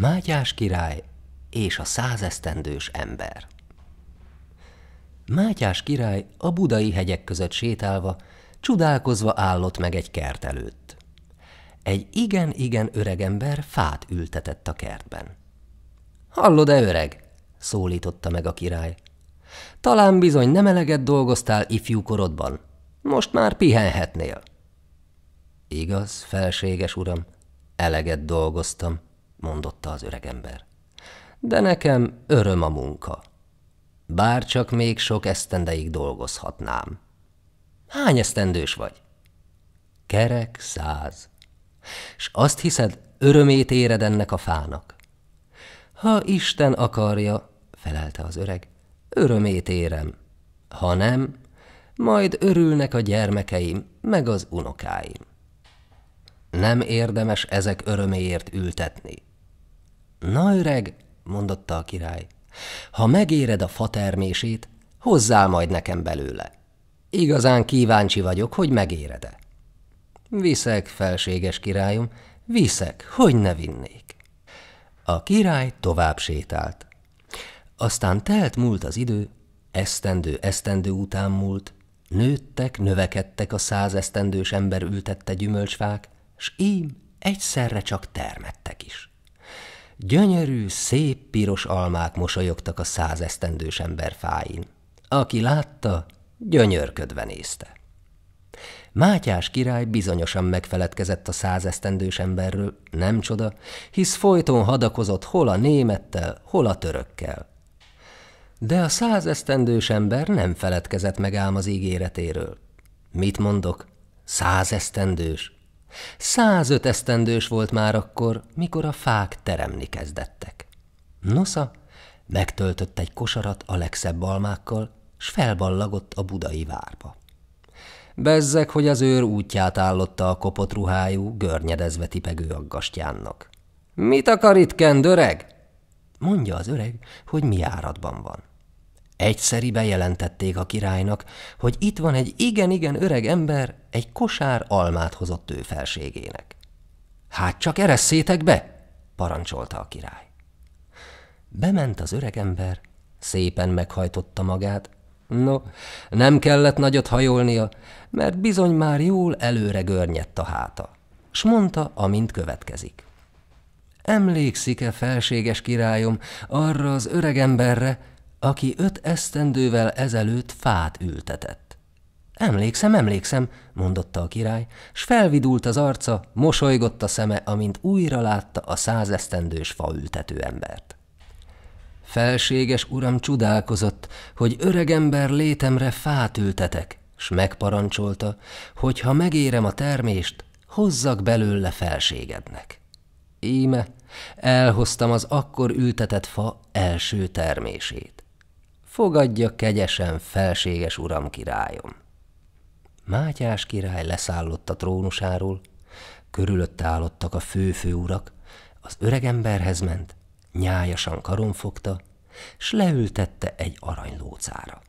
Mátyás király és a százesztendős ember. Mátyás király a budai hegyek között sétálva, csodálkozva állott meg egy kert előtt. Egy igen-igen öreg ember fát ültetett a kertben. – Hallod-e, öreg? – szólította meg a király. – Talán bizony nem eleget dolgoztál ifjú korodban. Most már pihenhetnél. – Igaz, felséges uram, eleget dolgoztam – mondotta az öregember. De nekem öröm a munka. Bár csak még sok esztendeig dolgozhatnám. Hány esztendős vagy? Kerek száz. és azt hiszed, örömét éred ennek a fának? Ha Isten akarja, felelte az öreg, örömét érem. Ha nem, majd örülnek a gyermekeim, meg az unokáim. Nem érdemes ezek öröméért ültetni. Na öreg, mondotta a király, ha megéred a fatermését, hozzál majd nekem belőle. Igazán kíváncsi vagyok, hogy megérede. Viszek, felséges királyom, viszek, hogy ne vinnék. A király tovább sétált. Aztán telt múlt az idő, esztendő esztendő után múlt, nőttek, növekedtek a száz esztendős ember ültette gyümölcsfák, s ím egyszerre csak termettek is. Gyönyörű, szép piros almák mosolyogtak a százesztendős ember fáin. Aki látta, gyönyörködve nézte. Mátyás király bizonyosan megfeledkezett a százesztendős emberről, nem csoda, hisz folyton hadakozott hol a némettel, hol a törökkel. De a százesztendős ember nem feledkezett meg ám az ígéretéről. Mit mondok? Százesztendős? Százöt esztendős volt már akkor, mikor a fák teremni kezdettek. Nosza megtöltött egy kosarat a legszebb almákkal, s felballagott a budai várba. Bezzeg, hogy az őr útját állotta a kopott ruhájú, görnyedezve tipegő aggastyánnak. – Mit akar itt, kendőreg? mondja az öreg, hogy mi áradban van. – Egyszeri bejelentették a királynak, hogy itt van egy igen-igen öreg ember, egy kosár almát hozott ő felségének. Hát csak eresszétek be, parancsolta a király. Bement az öreg ember, szépen meghajtotta magát, No, nem kellett nagyot hajolnia, mert bizony már jól előre görnyedt a háta. S mondta, amint következik. Emlékszik-e, felséges királyom, arra az öregemberre, aki öt esztendővel ezelőtt fát ültetett. Emlékszem, emlékszem, mondotta a király, s felvidult az arca, mosolygott a szeme, amint újra látta a százesztendős faültető embert. Felséges uram csodálkozott, hogy öregember létemre fát ültetek, s megparancsolta, hogy ha megérem a termést, hozzak belőle felségednek. Íme elhoztam az akkor ültetett fa első termését. Fogadja kegyesen, felséges uram királyom. Mátyás király leszállott a trónusáról, körülötte állottak a fő-fő urak, az öregemberhez ment, nyájasan karon fogta, s leültette egy aranylócára.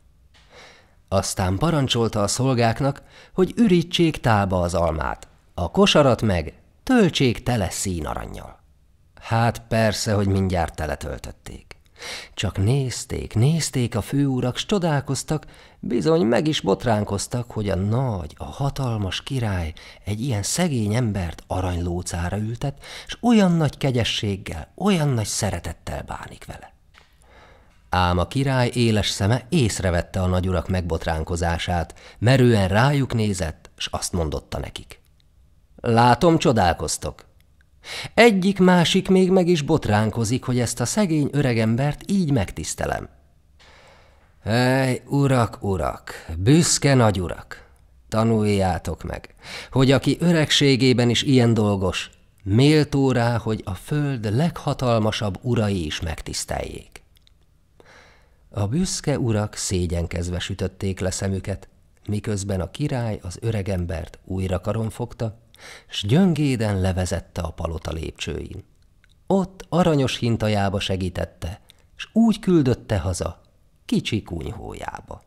Aztán parancsolta a szolgáknak, hogy ürítsék tába az almát, a kosarat meg töltsék tele színaranyjal. Hát persze, hogy mindjárt teletöltötték. Csak nézték, nézték a főúrak, s csodálkoztak, bizony meg is botránkoztak, hogy a nagy, a hatalmas király egy ilyen szegény embert aranylócára ültet, s olyan nagy kegyességgel, olyan nagy szeretettel bánik vele. Ám a király éles szeme észrevette a nagyurak megbotránkozását, merően rájuk nézett, s azt mondotta nekik. Látom, csodálkoztok. Egyik másik még meg is botránkozik, hogy ezt a szegény öregembert így megtisztelem. Ej, urak, urak, büszke nagy urak, tanuljátok meg, hogy aki öregségében is ilyen dolgos, méltó rá, hogy a föld leghatalmasabb urai is megtiszteljék. A büszke urak szégyenkezve sütötték le szemüket, miközben a király az öregembert újra karon fogta, s gyöngéden levezette a palota lépcsőin. Ott aranyos hintajába segítette, s úgy küldötte haza, kicsi kunyhójába.